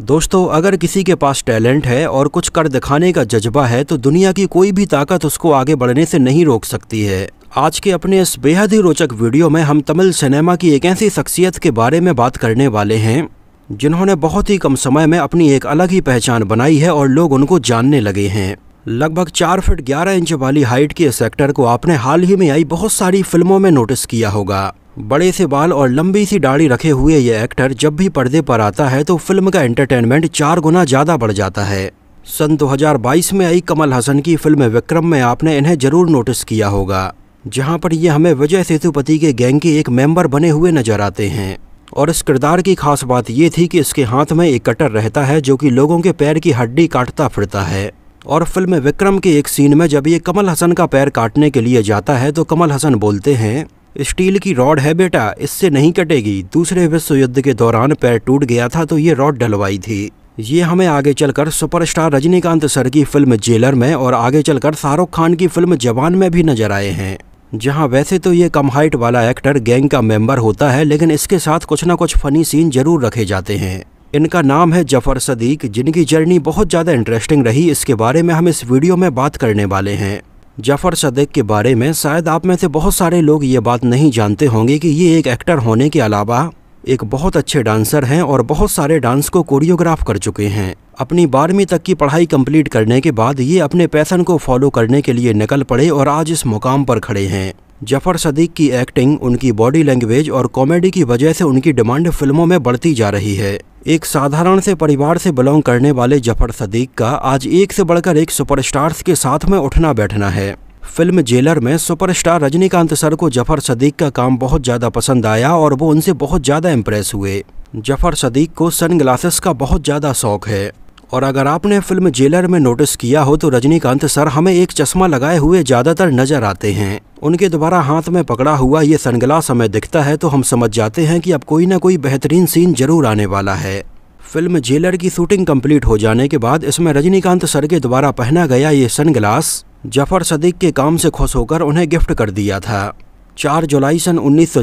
दोस्तों अगर किसी के पास टैलेंट है और कुछ कर दिखाने का जज्बा है तो दुनिया की कोई भी ताकत उसको आगे बढ़ने से नहीं रोक सकती है आज के अपने इस बेहद ही रोचक वीडियो में हम तमिल सिनेमा की एक ऐसी शख्सियत के बारे में बात करने वाले हैं जिन्होंने बहुत ही कम समय में अपनी एक अलग ही पहचान बनाई है और लोग उनको जानने लगे हैं लगभग चार फिट ग्यारह इंच वाली हाइट के इस एक्टर को आपने हाल ही में आई बहुत सारी फिल्मों में नोटिस किया होगा बड़े से बाल और लंबी सी दाढ़ी रखे हुए ये एक्टर जब भी पर्दे पर आता है तो फिल्म का एंटरटेनमेंट चार गुना ज़्यादा बढ़ जाता है सन 2022 में आई कमल हसन की फिल्म विक्रम में आपने इन्हें जरूर नोटिस किया होगा जहां पर ये हमें विजय सेतुपति के गैंग के एक मेंबर बने हुए नजर आते हैं और इस किरदार की खास बात ये थी कि इसके हाथ में एक कटर रहता है जो कि लोगों के पैर की हड्डी काटता फिरता है और फिल्म विक्रम के एक सीन में जब ये कमल हसन का पैर काटने के लिए जाता है तो कमल हसन बोलते हैं स्टील की रॉड है बेटा इससे नहीं कटेगी दूसरे विश्व युद्ध के दौरान पैर टूट गया था तो ये रॉड डलवाई थी ये हमें आगे चलकर सुपरस्टार रजनीकांत सर की फिल्म जेलर में और आगे चलकर शाहरुख खान की फिल्म जवान में भी नजर आए हैं जहां वैसे तो ये कम हाइट वाला एक्टर गैंग का मेंबर होता है लेकिन इसके साथ कुछ ना कुछ फनी सीन जरूर रखे जाते हैं इनका नाम है जफर सदीक जिनकी जर्नी बहुत ज़्यादा इंटरेस्टिंग रही इसके बारे में हम इस वीडियो में बात करने वाले हैं जफर सदक के बारे में शायद आप में से बहुत सारे लोग ये बात नहीं जानते होंगे कि ये एक एक्टर होने के अलावा एक बहुत अच्छे डांसर हैं और बहुत सारे डांस को कोरियोग्राफ कर चुके हैं अपनी बारहवीं तक की पढ़ाई कंप्लीट करने के बाद ये अपने पैसन को फॉलो करने के लिए निकल पड़े और आज इस मुकाम पर खड़े हैं जफर सदीक की एक्टिंग उनकी बॉडी लैंग्वेज और कॉमेडी की वजह से उनकी डिमांड फिल्मों में बढ़ती जा रही है एक साधारण से परिवार से बिलोंग करने वाले जफर सदीक का आज एक से बढ़कर एक सुपरस्टार्स के साथ में उठना बैठना है फिल्म जेलर में सुपरस्टार रजनीकांत सर को जफर सदीक का काम बहुत ज़्यादा पसंद आया और वो उनसे बहुत ज़्यादा इम्प्रेस हुए जफर सदीक को सनग्लासेस का बहुत ज़्यादा शौक है और अगर आपने फिल्म जेलर में नोटिस किया हो तो रजनीकांत सर हमें एक चश्मा लगाए हुए ज़्यादातर नज़र आते हैं उनके द्वारा हाथ में पकड़ा हुआ ये सनग्लास हमें दिखता है तो हम समझ जाते हैं कि अब कोई ना कोई बेहतरीन सीन जरूर आने वाला है फिल्म जेलर की शूटिंग कंप्लीट हो जाने के बाद इसमें रजनीकांत सर के द्वारा पहना गया ये सनग्लास जफर सदीक के काम से खुश होकर उन्हें गिफ्ट कर दिया था चार जुलाई सन उन्नीस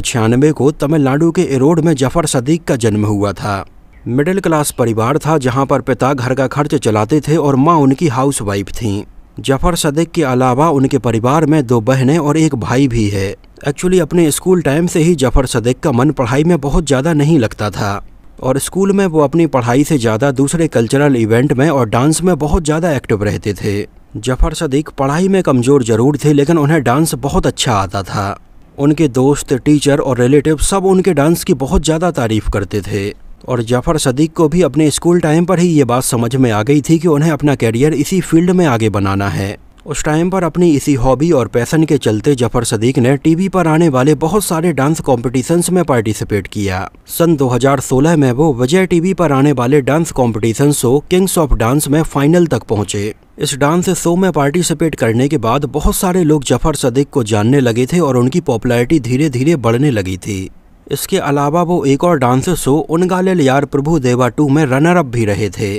को तमिलनाडु के एरोड में जफर सदीक का जन्म हुआ था मिडिल क्लास परिवार था जहां पर पिता घर का खर्च चलाते थे और मां उनकी हाउस वाइफ थीं जफर सदक के अलावा उनके परिवार में दो बहनें और एक भाई भी है एक्चुअली अपने स्कूल टाइम से ही जफर सदक का मन पढ़ाई में बहुत ज़्यादा नहीं लगता था और स्कूल में वो अपनी पढ़ाई से ज़्यादा दूसरे कल्चरल इवेंट में और डांस में बहुत ज़्यादा एक्टिव रहते थे जफर सदीक पढ़ाई में कमज़ोर ज़रूर थे लेकिन उन्हें डांस बहुत अच्छा आता था उनके दोस्त टीचर और रिलेटिव सब उनके डांस की बहुत ज़्यादा तारीफ़ करते थे और जाफर सदीक को भी अपने स्कूल टाइम पर ही ये बात समझ में आ गई थी कि उन्हें अपना कैरियर इसी फील्ड में आगे बनाना है उस टाइम पर अपनी इसी हॉबी और पैसन के चलते जफर सदीक ने टीवी पर आने वाले बहुत सारे डांस कॉम्पिटिशन्स में पार्टिसिपेट किया सन 2016 में वो विजय टीवी पर आने वाले dance competition show kings of dance में फाइनल तक पहुंचे इस डांस शो में पार्टिसिपेट करने के बाद बहुत सारे लोग जफर सदीक को जानने लगे थे और उनकी पॉपुलैरिटी धीरे धीरे बढ़ने लगी थी इसके अलावा वो एक और डांस शो उनगालिल यार प्रभु देवा टू में रनर अप भी रहे थे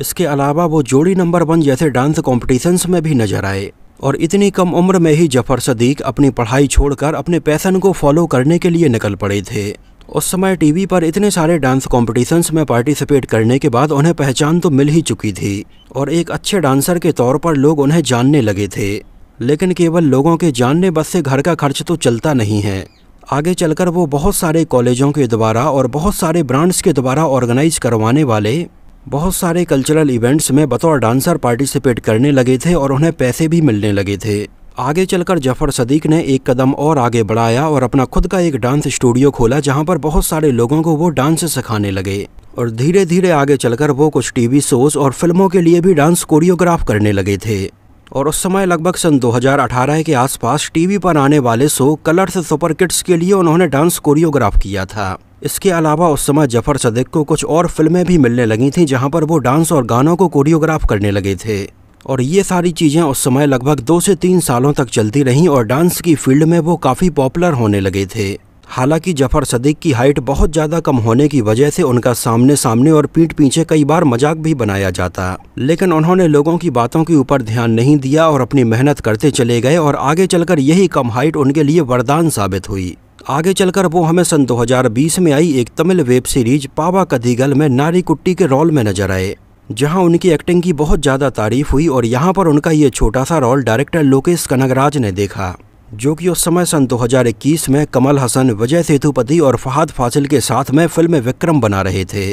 इसके अलावा वो जोड़ी नंबर वन जैसे डांस कॉम्पिटिशन्स में भी नजर आए और इतनी कम उम्र में ही जफर सदीक अपनी पढ़ाई छोड़कर अपने पैसन को फॉलो करने के लिए निकल पड़े थे उस समय टीवी पर इतने सारे डांस कॉम्पिटिशन्स में पार्टिसिपेट करने के बाद उन्हें पहचान तो मिल ही चुकी थी और एक अच्छे डांसर के तौर पर लोग उन्हें जानने लगे थे लेकिन केवल लोगों के जानने बस से घर का खर्च तो चलता नहीं है आगे चलकर वो बहुत सारे कॉलेजों के द्वारा और बहुत सारे ब्रांड्स के द्वारा ऑर्गेनाइज करवाने वाले बहुत सारे कल्चरल इवेंट्स में बतौर डांसर पार्टिसिपेट करने लगे थे और उन्हें पैसे भी मिलने लगे थे आगे चलकर जफर सदीक ने एक कदम और आगे बढ़ाया और अपना खुद का एक डांस स्टूडियो खोला जहां पर बहुत सारे लोगों को वो डांस सिखाने लगे और धीरे धीरे आगे चलकर वो कुछ टीवी शोज और फिल्मों के लिए भी डांस कोरियोग्राफ करने लगे थे और उस समय लगभग सन 2018 के आसपास टीवी पर आने वाले शो कलर्स सुपर किड्स के लिए उन्होंने डांस कोरियोग्राफ किया था इसके अलावा उस समय जफर सदक को कुछ और फिल्में भी मिलने लगी थीं जहां पर वो डांस और गानों को कोरियोग्राफ करने लगे थे और ये सारी चीज़ें उस समय लगभग दो से तीन सालों तक चलती रहीं और डांस की फील्ड में वो काफ़ी पॉपुलर होने लगे थे हालांकि जफर सदीक की हाइट बहुत ज़्यादा कम होने की वजह से उनका सामने सामने और पीठ पीछे कई बार मजाक भी बनाया जाता लेकिन उन्होंने लोगों की बातों के ऊपर ध्यान नहीं दिया और अपनी मेहनत करते चले गए और आगे चलकर यही कम हाइट उनके लिए वरदान साबित हुई आगे चलकर वो हमें सन 2020 में आई एक तमिल वेब सीरीज पावा कदीगल में नारी कुट्टी के रोल में नजर आए जहां उनकी एक्टिंग की बहुत ज़्यादा तारीफ हुई और यहां पर उनका ये छोटा सा रोल डायरेक्टर लोकेश कनगराज ने देखा जो कि उस समय सन 2021 में कमल हसन विजय सेतुपति और फहाद फासिल के साथ में फिल्म विक्रम बना रहे थे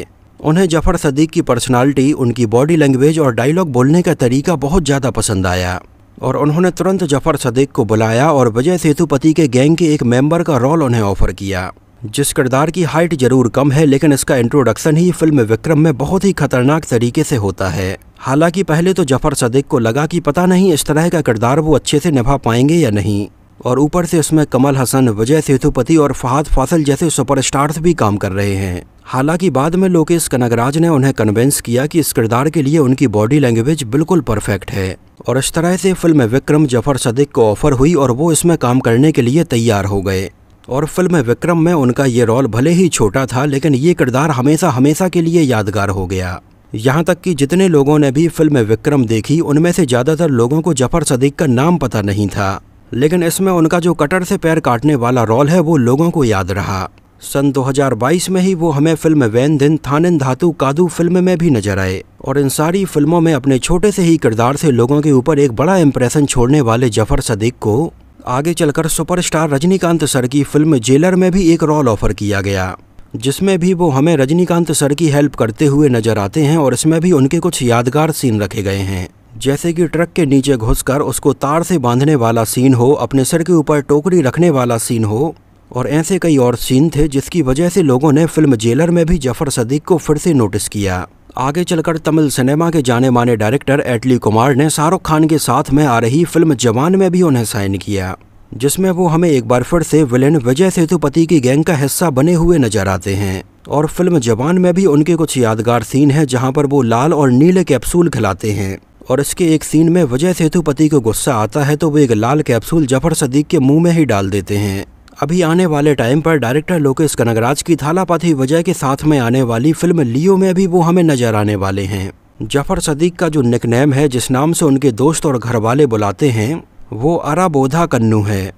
उन्हें जफर सदीक की पर्सनालिटी उनकी बॉडी लैंग्वेज और डायलॉग बोलने का तरीका बहुत ज़्यादा पसंद आया और उन्होंने तुरंत जफर सदीक को बुलाया और विजय सेतुपति के गैंग के एक मेंबर का रोल उन्हें ऑफर किया जिस किरदार की हाइट जरूर कम है लेकिन इसका इंट्रोडक्शन ही फिल्म विक्रम में बहुत ही खतरनाक तरीके से होता है हालांकि पहले तो जफर सदीक को लगा कि पता नहीं इस तरह का किरदार वो अच्छे से निभा पाएंगे या नहीं और ऊपर से उसमें कमल हसन विजय सेतुपति और फहाद फासल जैसे सुपरस्टार्स भी काम कर रहे हैं हालांकि बाद में लोकेश कनगराज ने उन्हें कन्विंस किया कि इस किरदार के लिए उनकी बॉडी लैंग्वेज बिल्कुल परफेक्ट है और इस तरह से फिल्म विक्रम जफर सदिक को ऑफर हुई और वो इसमें काम करने के लिए तैयार हो गए और फिल्म विक्रम में उनका ये रोल भले ही छोटा था लेकिन ये किरदार हमेशा हमेशा के लिए यादगार हो गया यहाँ तक कि जितने लोगों ने भी फिल्म विक्रम देखी उनमें से ज़्यादातर लोगों को जफर सदीक का नाम पता नहीं था लेकिन इसमें उनका जो कटर से पैर काटने वाला रोल है वो लोगों को याद रहा सन 2022 में ही वो हमें फिल्म वैन दिन थानन धातु कादू फिल्म में भी नजर आए और इन सारी फिल्मों में अपने छोटे से ही किरदार से लोगों के ऊपर एक बड़ा इम्प्रेशन छोड़ने वाले जफर सदीक को आगे चलकर सुपरस्टार रजनीकांत सर की फिल्म जेलर में भी एक रोल ऑफर किया गया जिसमें भी वो हमें रजनीकांत सर की हेल्प करते हुए नजर आते हैं और इसमें भी उनके कुछ यादगार सीन रखे गए हैं जैसे कि ट्रक के नीचे घुसकर उसको तार से बांधने वाला सीन हो अपने सिर के ऊपर टोकरी रखने वाला सीन हो और ऐसे कई और सीन थे जिसकी वजह से लोगों ने फिल्म जेलर में भी जफर सदीक को फिर से नोटिस किया आगे चलकर तमिल सिनेमा के जाने माने डायरेक्टर एटली कुमार ने शाहरुख खान के साथ में आ रही फिल्म जवान में भी उन्हें साइन किया जिसमें वो हमें एक बार फिर से विलेन विजय सेतुपति की गैंग का हिस्सा बने हुए नजर आते हैं और फिल्म जवान में भी उनके कुछ यादगार सीन हैं जहां पर वो लाल और नीले कैप्सूल खिलाते हैं और इसके एक सीन में विजय सेतुपति को गुस्सा आता है तो वो एक लाल कैप्सूल जफर सदीक के मुंह में ही डाल देते हैं अभी आने वाले टाइम पर डायरेक्टर लोकेश कनगराज की थालापाथी विजय के साथ में आने वाली फिल्म लियो में भी वो हमें नजर आने वाले हैं जफर सदीक का जो निकनेम है जिस नाम से उनके दोस्त और घर वाले बुलाते हैं वो अराबोधा कन्नू है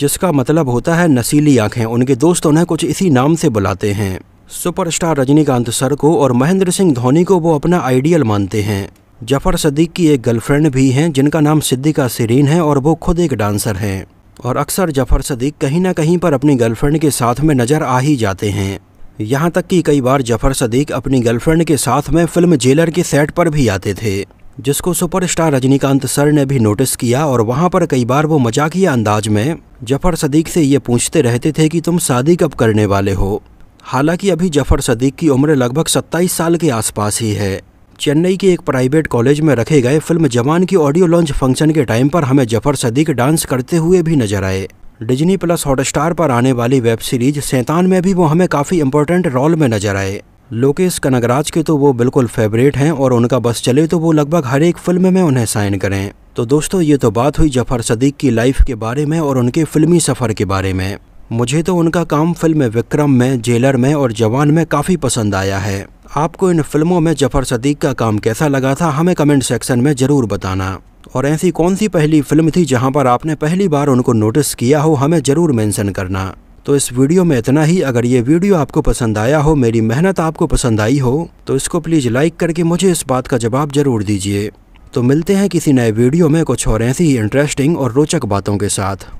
जिसका मतलब होता है नसीली आंखें उनके दोस्त उन्हें कुछ इसी नाम से बुलाते हैं सुपरस्टार रजनीकांत सर को और महेंद्र सिंह धोनी को वो अपना आइडियल मानते हैं जफ़र सदीक की एक गर्लफ्रेंड भी हैं जिनका नाम सिद्दीका सिरीन है और वो खुद एक डांसर हैं और अक्सर जफ़र सदीक कहीं ना कहीं पर अपनी गर्लफ्रेंड के साथ में नज़र आ ही जाते हैं यहाँ तक कि कई बार जफ़र सदीक अपनी गर्लफ्रेंड के साथ में फिल्म जेलर के सेट पर भी आते थे जिसको सुपरस्टार रजनीकांत सर ने भी नोटिस किया और वहाँ पर कई बार वो मजाकिया अंदाज में जफ़र सदीक से ये पूछते रहते थे कि तुम शादी कब करने वाले हो हालांकि अभी जफ़र सदीक की उम्र लगभग 27 साल के आसपास ही है चेन्नई के एक प्राइवेट कॉलेज में रखे गए फिल्म जवान की ऑडियो लॉन्च फंक्शन के टाइम पर हमें जफर सदीक डांस करते हुए भी नजर आए डिज्नी प्लस हॉटस्टार पर आने वाली वेब सीरीज सैतान में भी वो हमें काफ़ी इम्पोर्टेंट रोल में नजर आए लोकेश कनगराज के तो वो बिल्कुल फेवरेट हैं और उनका बस चले तो वो लगभग हर एक फिल्म में उन्हें साइन करें तो दोस्तों ये तो बात हुई जफर सदीक की लाइफ के बारे में और उनके फिल्मी सफ़र के बारे में मुझे तो उनका काम फिल्म विक्रम में जेलर में और जवान में काफ़ी पसंद आया है आपको इन फिल्मों में जफर सदीक का काम कैसा लगा था हमें कमेंट सेक्शन में ज़रूर बताना और ऐसी कौन सी पहली फिल्म थी जहां पर आपने पहली बार उनको नोटिस किया हो हमें ज़रूर मेंशन करना तो इस वीडियो में इतना ही अगर ये वीडियो आपको पसंद आया हो मेरी मेहनत आपको पसंद आई हो तो इसको प्लीज़ लाइक करके मुझे इस बात का जवाब ज़रूर दीजिए तो मिलते हैं किसी नए वीडियो में कुछ और ऐसी ही इंटरेस्टिंग और रोचक बातों के साथ